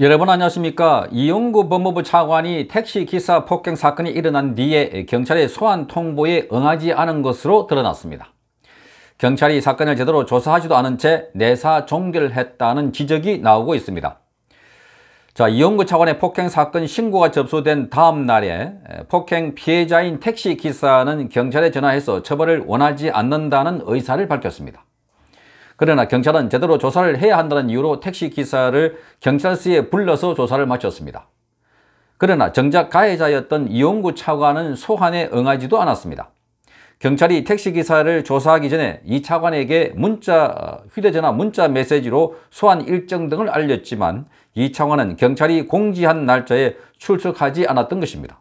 여러분 안녕하십니까 이용구 법무부 차관이 택시기사 폭행 사건이 일어난 뒤에 경찰의 소환 통보에 응하지 않은 것으로 드러났습니다. 경찰이 사건을 제대로 조사하지도 않은 채 내사 종결했다는 지적이 나오고 있습니다. 자 이용구 차관의 폭행 사건 신고가 접수된 다음 날에 폭행 피해자인 택시기사는 경찰에 전화해서 처벌을 원하지 않는다는 의사를 밝혔습니다. 그러나 경찰은 제대로 조사를 해야 한다는 이유로 택시기사를 경찰서에 불러서 조사를 마쳤습니다. 그러나 정작 가해자였던 이용구 차관은 소환에 응하지도 않았습니다. 경찰이 택시기사를 조사하기 전에 이 차관에게 문자, 휴대전화 문자 메시지로 소환 일정 등을 알렸지만 이 차관은 경찰이 공지한 날짜에 출석하지 않았던 것입니다.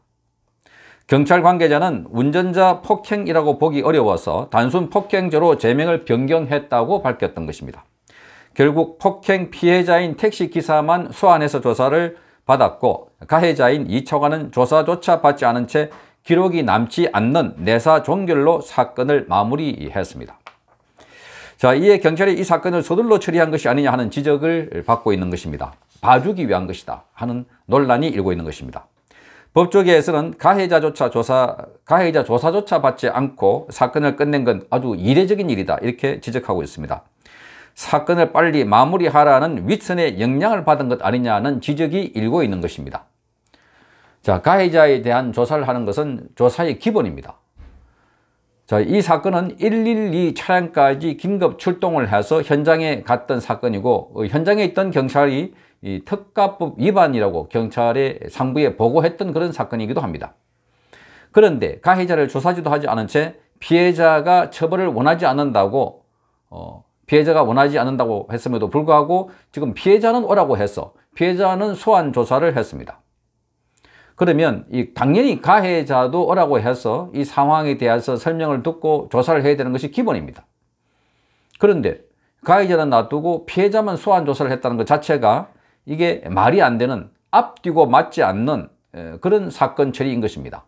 경찰 관계자는 운전자 폭행이라고 보기 어려워서 단순 폭행죄로 제명을 변경했다고 밝혔던 것입니다. 결국 폭행 피해자인 택시기사만 소환해서 조사를 받았고 가해자인 이처관은 조사조차 받지 않은 채 기록이 남지 않는 내사 종결로 사건을 마무리했습니다. 자, 이에 경찰이 이 사건을 서둘러 처리한 것이 아니냐 하는 지적을 받고 있는 것입니다. 봐주기 위한 것이다 하는 논란이 일고 있는 것입니다. 법조계에서는 가해자조차 조사, 가해자 조사조차 받지 않고 사건을 끝낸 건 아주 이례적인 일이다. 이렇게 지적하고 있습니다. 사건을 빨리 마무리하라는 윗선의 영향을 받은 것 아니냐는 지적이 일고 있는 것입니다. 자, 가해자에 대한 조사를 하는 것은 조사의 기본입니다. 자, 이 사건은 112 차량까지 긴급 출동을 해서 현장에 갔던 사건이고 어, 현장에 있던 경찰이 이 특가법 위반이라고 경찰의 상부에 보고했던 그런 사건이기도 합니다. 그런데 가해자를 조사지도 하지 않은 채 피해자가 처벌을 원하지 않는다고 어, 피해자가 원하지 않는다고 했음에도 불구하고 지금 피해자는 오라고 해서 피해자는 소환 조사를 했습니다. 그러면 이 당연히 가해자도 오라고 해서 이 상황에 대해서 설명을 듣고 조사를 해야 되는 것이 기본입니다. 그런데 가해자는 놔두고 피해자만 소환 조사를 했다는 것 자체가 이게 말이 안 되는 앞뒤고 맞지 않는 그런 사건 처리인 것입니다.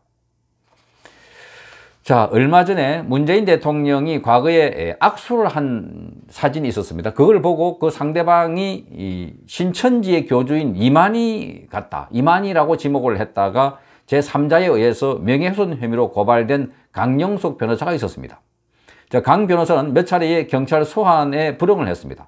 자, 얼마 전에 문재인 대통령이 과거에 악수를 한 사진이 있었습니다. 그걸 보고 그 상대방이 신천지의 교주인 이만희 같다. 이만희라고 지목을 했다가 제3자에 의해서 명예훼손 혐의로 고발된 강영석 변호사가 있었습니다. 자, 강 변호사는 몇 차례의 경찰 소환에 불응을 했습니다.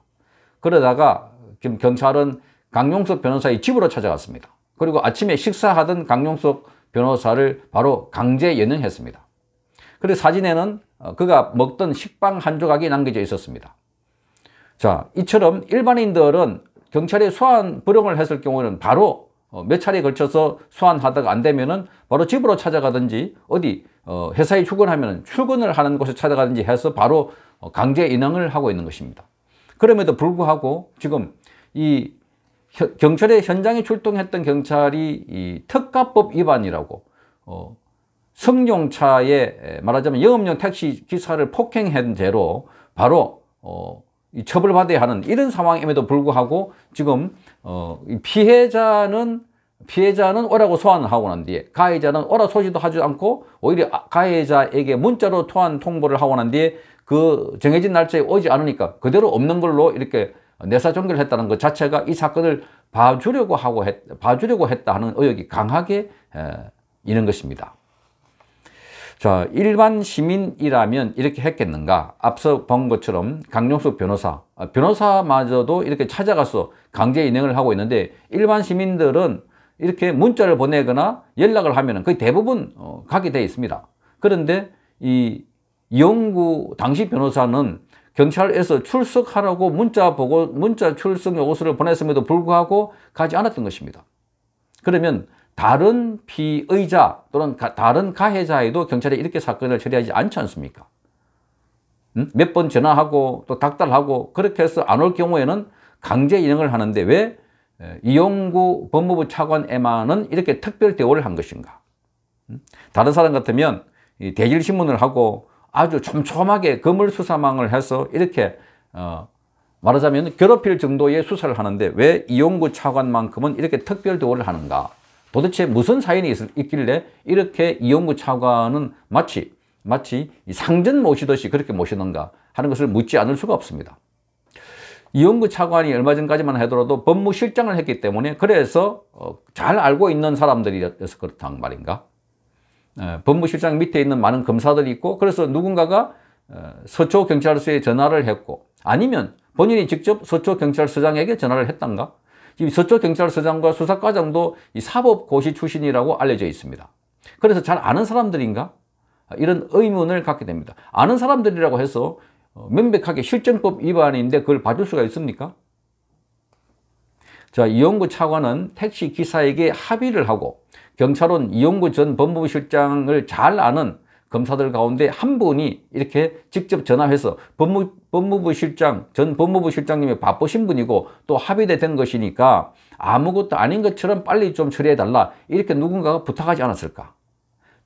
그러다가 지금 경찰은 강용석 변호사의 집으로 찾아갔습니다. 그리고 아침에 식사하던 강용석 변호사를 바로 강제 연행했습니다. 그래서 사진에는 어, 그가 먹던 식빵 한 조각이 남겨져 있었습니다. 자, 이처럼 일반인들은 경찰에 소환 불용을 했을 경우에는 바로 어, 몇차례 걸쳐서 소환하다가 안 되면은 바로 집으로 찾아가든지 어디 어, 회사에 출근하면 출근을 하는 곳에 찾아가든지 해서 바로 강제 인항을 하고 있는 것입니다. 그럼에도 불구하고 지금 이 경찰의 현장에 출동했던 경찰이 이 특가법 위반이라고 어, 승용차에 말하자면 영업용 택시 기사를 폭행한 죄로 바로 어, 이 처벌받아야 하는 이런 상황임에도 불구하고 지금 어, 이 피해자는 피해자는 오라고 소환을 하고 난 뒤에 가해자는 오라 소지도 하지 않고 오히려 아, 가해자에게 문자로 토한 통보를 하고 난 뒤에 그 정해진 날짜에 오지 않으니까 그대로 없는 걸로 이렇게 내사 종결을 했다는 것 자체가 이 사건을 봐주려고 하고 했, 봐주려고 했다 하는 의혹이 강하게 에, 있는 것입니다. 자, 일반 시민이라면 이렇게 했겠는가? 앞서 본 것처럼 강용석 변호사, 아, 변호사마저도 이렇게 찾아가서 강제 인행을 하고 있는데 일반 시민들은 이렇게 문자를 보내거나 연락을 하면 거의 대부분 가게 어, 돼 있습니다. 그런데 이 이영구 당시 변호사는 경찰에서 출석하라고 문자 보고 문자 출석 요구서를 보냈음에도 불구하고 가지 않았던 것입니다. 그러면 다른 피의자 또는 가, 다른 가해자에도 경찰이 이렇게 사건을 처리하지 않지 않습니까? 음? 몇번 전화하고 또 닥달하고 그렇게 해서 안 올 경우에는 강제 인용을 하는데 왜 이용구 법무부 차관에만은 이렇게 특별 대우를 한 것인가? 음? 다른 사람 같으면 대질 신문을 하고 아주 촘촘하게 거물 수사망을 해서 이렇게 어, 말하자면 괴롭힐 정도의 수사를 하는데 왜 이용구 차관만큼은 이렇게 특별 대우를 하는가? 도대체 무슨 사연이 있, 있길래 이렇게 이용구 차관은 마치 마치 상전 모시듯이 그렇게 모시는가 하는 것을 묻지 않을 수가 없습니다. 이용구 차관이 얼마 전까지만 하더라도 법무실장을 했기 때문에 그래서 어, 잘 알고 있는 사람들이어서 그렇단 말인가. 법무실장 밑에 있는 많은 검사들이 있고 그래서 누군가가 어, 서초경찰서에 전화를 했고 아니면 본인이 직접 서초경찰서장에게 전화를 했던가 이 서초 경찰서장과 수사과장도 이 사법고시 출신이라고 알려져 있습니다. 그래서 잘 아는 사람들인가? 이런 의문을 갖게 됩니다. 아는 사람들이라고 해서 어, 명백하게 실정법 위반인데 그걸 봐줄 수가 있습니까? 자, 이용구 차관은 택시 기사에게 합의를 하고 경찰은 이용구 전 법무부 실장을 잘 아는 검사들 가운데 한 분이 이렇게 직접 전화해서 법무, 법무부 실장, 전 법무부 실장님이 바쁘신 분이고 또 합의된 것이니까 아무것도 아닌 것처럼 빨리 좀 처리해달라 이렇게 누군가가 부탁하지 않았을까?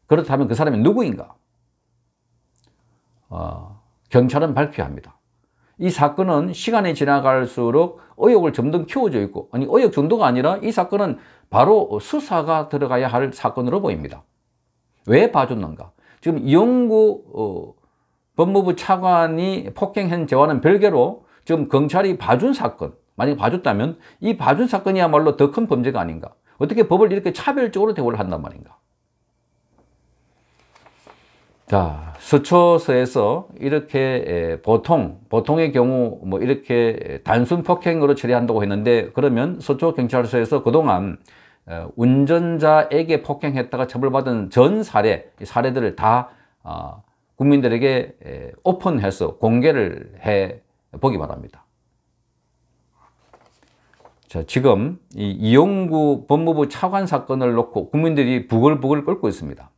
그렇다면 그 사람이 누구인가? 어, 경찰은 발표합니다. 이 사건은 시간이 지나갈수록 의혹을 점점 키워져 있고 아니 의혹 정도가 아니라 이 사건은 바로 수사가 들어가야 할 사건으로 보입니다. 왜 봐줬는가? 지금 영구 어, 법무부 차관이 폭행한 재화는 별개로 지금 경찰이 봐준 사건, 만약 봐줬다면 이 봐준 사건이야말로 더 큰 범죄가 아닌가. 어떻게 법을 이렇게 차별적으로 대우를 한단 말인가. 자, 서초서에서 이렇게 보통, 보통의 경우 뭐 이렇게 단순 폭행으로 처리한다고 했는데 그러면 서초경찰서에서 그동안 어, 운전자에게 폭행했다가 처벌받은 전 사례, 사례들을 다 어, 국민들에게 오픈해서 공개를 해 보기 바랍니다. 자, 지금 이 이용구 법무부 차관 사건을 놓고 국민들이 부글부글 끓고 있습니다.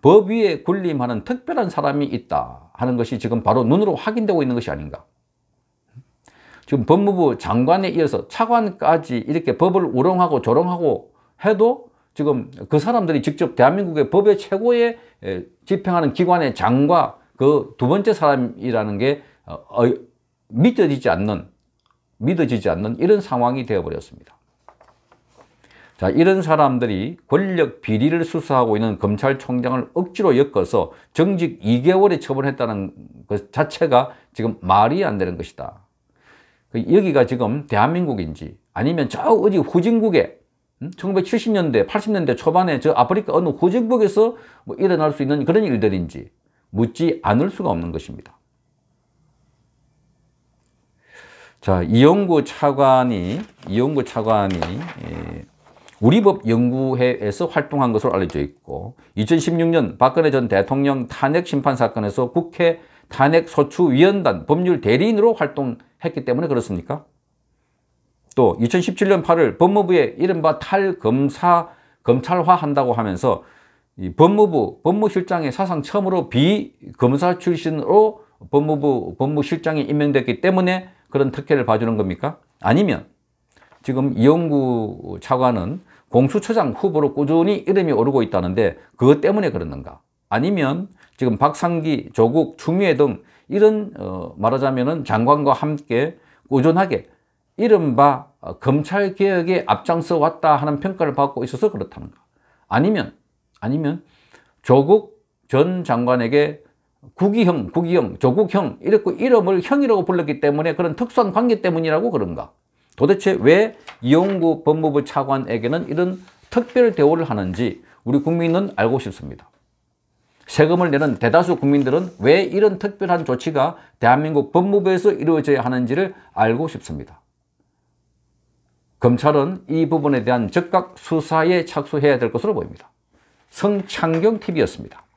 법 위에 군림하는 특별한 사람이 있다 하는 것이 지금 바로 눈으로 확인되고 있는 것이 아닌가. 지금 법무부 장관에 이어서 차관까지 이렇게 법을 우롱하고 조롱하고 해도 지금 그 사람들이 직접 대한민국의 법의 최고의 집행하는 기관의 장과 그 두 번째 사람이라는 게 어, 어, 믿어지지 않는 믿어지지 않는 이런 상황이 되어버렸습니다. 자, 이런 사람들이 권력 비리를 수사하고 있는 검찰총장을 억지로 엮어서 정직 2개월에 처분했다는것 자체가 지금 말이 안 되는 것이다. 그 여기가 지금 대한민국인지 아니면 저 어디 후진국에 1970년대, 음? 80년대 초반에 저 아프리카 어느 후진국에서 뭐 일어날 수 있는 그런 일들인지 묻지 않을 수가 없는 것입니다. 자, 이영구 차관이, 이영구 차관이, 예, 우리법연구회에서 활동한 것으로 알려져 있고, 2016년 박근혜 전 대통령 탄핵 심판 사건에서 국회 탄핵 소추 위원단 법률 대리인으로 활동했기 때문에 그렇습니까? 또 2017년 8월 법무부에 이른바 탈검사 검찰화 한다고 하면서 이 법무부 법무실장의 사상 처음으로 비검사 출신으로 법무부 법무실장이 임명됐기 때문에 그런 특혜를 봐주는 겁니까? 아니면 지금 이용구 차관은 공수처장 후보로 꾸준히 이름이 오르고 있다는데 그것 때문에 그러는가? 아니면 지금 박상기, 조국, 추미애 등 이런 어, 말하자면 은 장관과 함께 꾸준하게 이른바 어, 검찰개혁에 앞장서 왔다 하는 평가를 받고 있어서 그렇다는 거 아니면 아니면 조국 전 장관에게 국이형, 국이형, 조국형 이렇게 이름을 형이라고 불렀기 때문에 그런 특수한 관계 때문이라고 그런가? 도대체 왜 이용구 법무부 차관에게는 이런 특별 대우를 하는지 우리 국민은 알고 싶습니다. 세금을 내는 대다수 국민들은 왜 이런 특별한 조치가 대한민국 법무부에서 이루어져야 하는지를 알고 싶습니다. 검찰은 이 부분에 대한 즉각 수사에 착수해야 될 것으로 보입니다. 성창경TV였습니다.